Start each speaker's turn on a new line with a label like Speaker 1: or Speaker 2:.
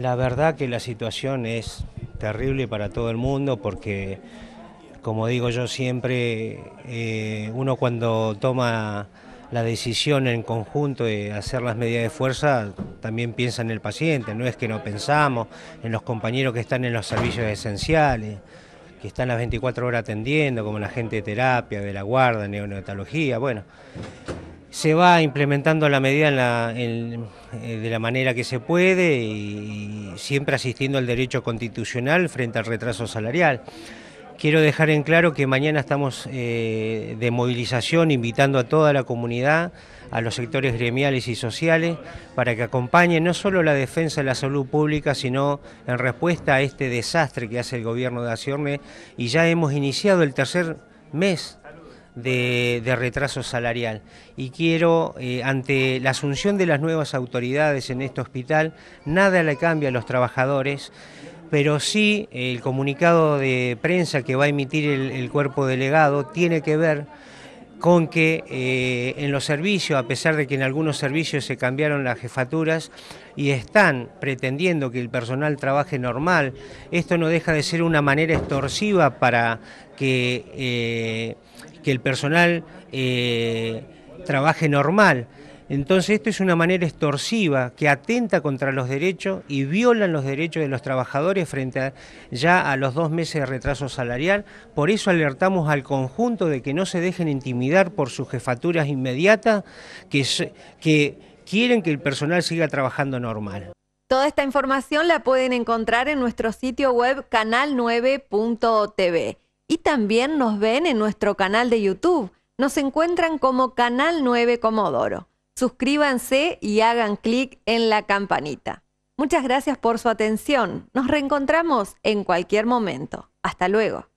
Speaker 1: La verdad que la situación es terrible para todo el mundo porque, como digo yo siempre, eh, uno cuando toma la decisión en conjunto de hacer las medidas de fuerza también piensa en el paciente, no es que no pensamos, en los compañeros que están en los servicios esenciales, que están las 24 horas atendiendo, como la gente de terapia, de la guarda, neonatología, bueno se va implementando la medida eh, de la manera que se puede y, siempre asistiendo al derecho constitucional frente al retraso salarial. Quiero dejar en claro que mañana estamos eh, de movilización invitando a toda la comunidad, a los sectores gremiales y sociales, para que acompañen no solo la defensa de la salud pública, sino en respuesta a este desastre que hace el gobierno de Aciorne. Y ya hemos iniciado el tercer mes de, retraso salarial. Y quiero, eh, ante la asunción de las nuevas autoridades en este hospital, nada le cambia a los trabajadores pero sí el comunicado de prensa que va a emitir el, cuerpo delegado tiene que ver con que eh, en los servicios, a pesar de que en algunos servicios se cambiaron las jefaturas y están pretendiendo que el personal trabaje normal, esto no deja de ser una manera extorsiva para que eh, que el personal eh, trabaje normal. Entonces esto es una manera extorsiva que atenta contra los derechos y violan los derechos de los trabajadores frente ya a los dos meses de retraso salarial. Por eso alertamos al conjunto de que no se dejen intimidar por sus jefaturas inmediatas que, que quieren que el personal siga trabajando normal.
Speaker 2: Toda esta información la pueden encontrar en nuestro sitio web canal9.tv y también nos ven en nuestro canal de YouTube. Nos encuentran como Canal 9 Comodoro. Suscríbanse y hagan clic en la campanita. Muchas gracias por su atención. Nos reencontramos en cualquier momento. Hasta luego.